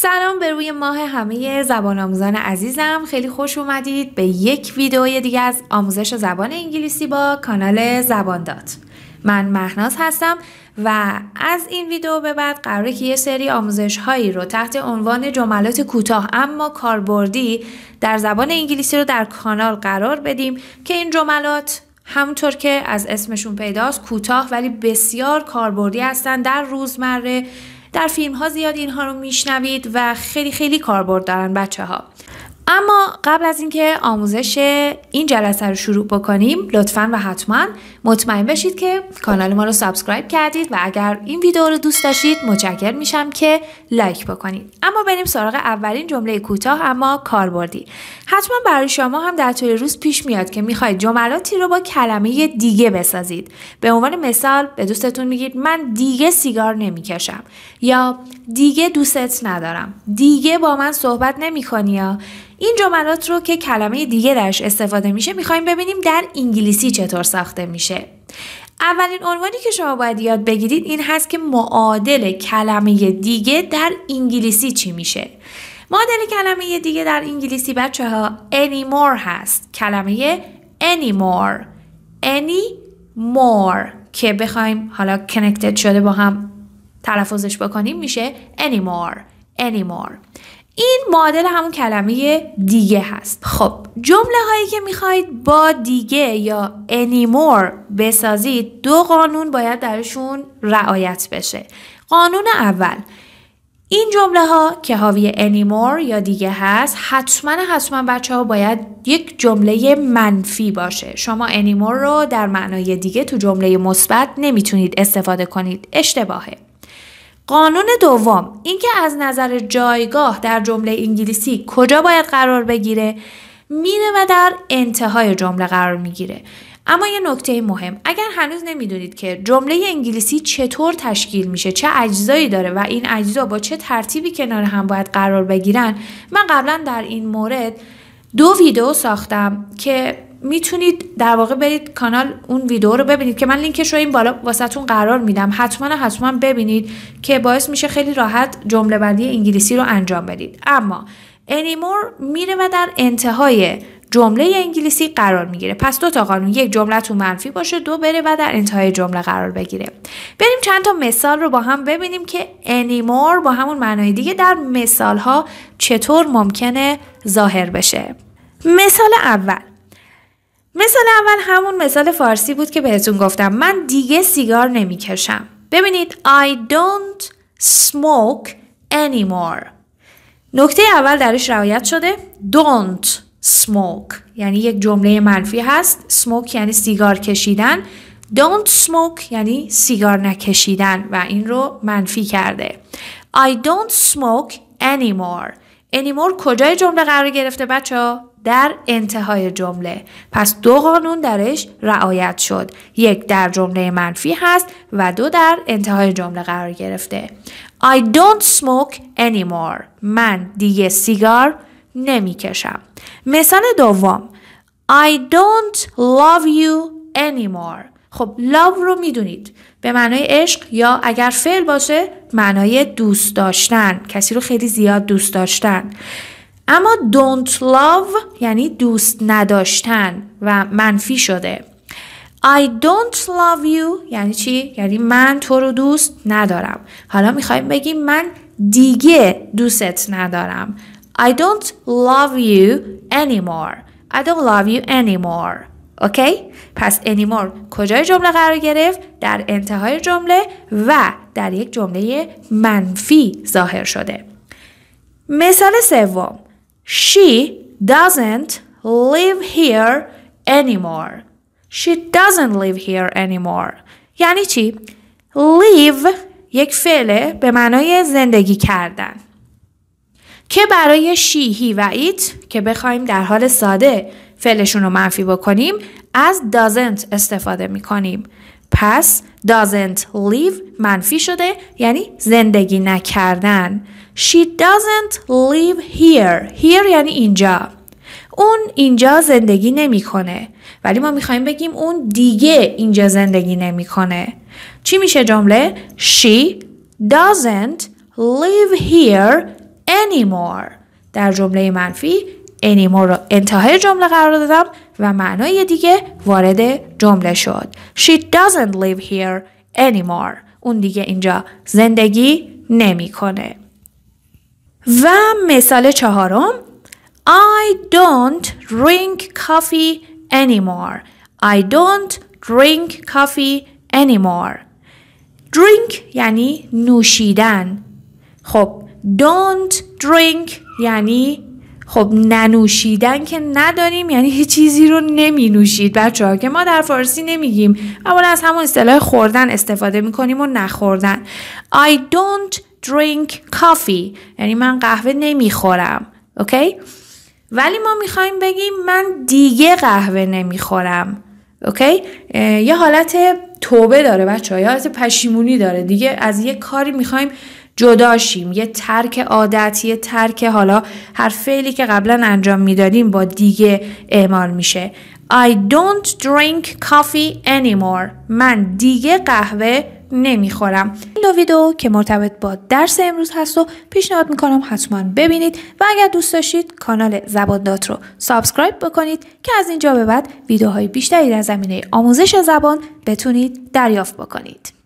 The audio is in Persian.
سلام به روی ماه همه زبان آموزان عزیزم خیلی خوش اومدید به یک ویدیو دیگه از آموزش زبان انگلیسی با کانال زبان داد من مهناز هستم و از این ویدیو به بعد قراره که یه سری آموزش هایی رو تحت عنوان جملات کوتاه اما کاربردی در زبان انگلیسی رو در کانال قرار بدیم که این جملات همونطور که از اسمشون پیداست کوتاه ولی بسیار کاربردی هستن در روزمره در فیلم ها زیاد اینها رو میشنوید و خیلی خیلی کاربرد دارن بچه ها اما قبل از اینکه آموزش این جلسه رو شروع بکنیم لطفا و حتما مطمئن بشید که کانال ما رو سابسکرایب کردید و اگر این ویدیو رو دوست داشتید متشکر میشم که لایک بکنید اما بریم سراغ اولین جمله کوتاه اما کاربردی حتما برای شما هم در طول روز پیش میاد که میخواید جملاتی رو با کلمه دیگه بسازید به عنوان مثال به دوستتون میگید من دیگه سیگار نمیکشم یا دیگه دوستت ندارم دیگه با من صحبت نمیکنی یا این جملات رو که کلمه دیگه درش استفاده میشه میخوایم ببینیم در انگلیسی چطور ساخته میشه اولین عنوانی که شما باید یاد بگیرید این هست که معادل کلمه دیگه در انگلیسی چی میشه معادل کلمه دیگه در انگلیسی بچه ها anymore هست کلمه anymore any more که بخوایم حالا connected شده با هم تلفظش بکنیم میشه anymore anymore این معادل همون کلمه دیگه هست خب جمله هایی که میخواید با دیگه یا anymore بسازید دو قانون باید درشون رعایت بشه قانون اول این جمله ها که حاوی anymore یا دیگه هست حتما حتما بچه ها باید یک جمله منفی باشه شما anymore رو در معنای دیگه تو جمله مثبت نمیتونید استفاده کنید اشتباهه قانون دوم اینکه از نظر جایگاه در جمله انگلیسی کجا باید قرار بگیره میره و در انتهای جمله قرار میگیره اما یه نکته مهم اگر هنوز نمیدونید که جمله انگلیسی چطور تشکیل میشه چه اجزایی داره و این اجزا با چه ترتیبی کنار هم باید قرار بگیرن من قبلا در این مورد دو ویدیو ساختم که میتونید در واقع برید کانال اون ویدیو رو ببینید که من لینکش رو این بالا واسهتون قرار میدم حتما حتما ببینید که باعث میشه خیلی راحت جمله بندی انگلیسی رو انجام بدید اما انیمور میره و در انتهای جمله انگلیسی قرار میگیره پس دو تا قانون یک جمله تو منفی باشه دو بره و در انتهای جمله قرار بگیره بریم چند تا مثال رو با هم ببینیم که انیمور با همون معنای دیگه در مثال ها چطور ممکنه ظاهر بشه مثال اول مثال اول همون مثال فارسی بود که بهتون گفتم من دیگه سیگار نمیکشم ببینید I don't smoke anymore نکته اول درش رعایت شده don't smoke یعنی یک جمله منفی هست smoke یعنی سیگار کشیدن don't smoke یعنی سیگار نکشیدن و این رو منفی کرده I don't smoke anymore anymore کجای جمله قرار گرفته بچه در انتهای جمله پس دو قانون درش رعایت شد یک در جمله منفی هست و دو در انتهای جمله قرار گرفته I don't smoke anymore من دیگه سیگار نمیکشم مثال دوم I don't love you anymore خب love رو میدونید به معنای عشق یا اگر فعل باشه معنای دوست داشتن کسی رو خیلی زیاد دوست داشتن اما don't love یعنی دوست نداشتن و منفی شده I don't love you یعنی چی؟ یعنی من تو رو دوست ندارم حالا میخوایم بگیم من دیگه دوستت ندارم I don't love you anymore I don't love you anymore اوکی؟ پس anymore کجای جمله قرار گرفت؟ در انتهای جمله و در یک جمله منفی ظاهر شده مثال سوم She doesn't live here anymore. She doesn't live here anymore. یعنی چی؟ live یک فعله به معنای زندگی کردن که برای he و it که بخوایم در حال ساده فعلشون رو منفی بکنیم از doesn't استفاده می کنیم پس doesn't live منفی شده یعنی زندگی نکردن She doesn't live here Here یعنی اینجا اون اینجا زندگی نمیکنه ولی ما میخوایم بگیم اون دیگه اینجا زندگی نمیکنه چی میشه جمله She doesn't live here anymore در جمله منفی انیمور رو انتهای جمله قرار دادم و معنای دیگه وارد جمله شد She doesn't live here anymore اون دیگه اینجا زندگی نمیکنه و مثال چهارم I don't drink coffee anymore I don't drink coffee anymore drink یعنی نوشیدن خب don't drink یعنی خب ننوشیدن که نداریم یعنی هیچ چیزی رو نمی نوشید بچه ها که ما در فارسی نمیگیم اما از همون اصطلاح خوردن استفاده میکنیم و نخوردن I don't drink coffee یعنی من قهوه نمیخورم اوکی ولی ما میخوایم بگیم من دیگه قهوه نمیخورم اوکی یه حالت توبه داره بچه ها یه حالت پشیمونی داره دیگه از یه کاری میخوایم جداشیم یه ترک عادت یه ترک حالا هر فعلی که قبلا انجام میدادیم با دیگه اعمال میشه I don't drink coffee anymore من دیگه قهوه نمیخورم این ویدیو که مرتبط با درس امروز هست و پیشنهاد میکنم حتما ببینید و اگر دوست داشتید کانال زبان دات رو سابسکرایب بکنید که از اینجا به بعد ویدیوهای بیشتری در زمینه آموزش زبان بتونید دریافت بکنید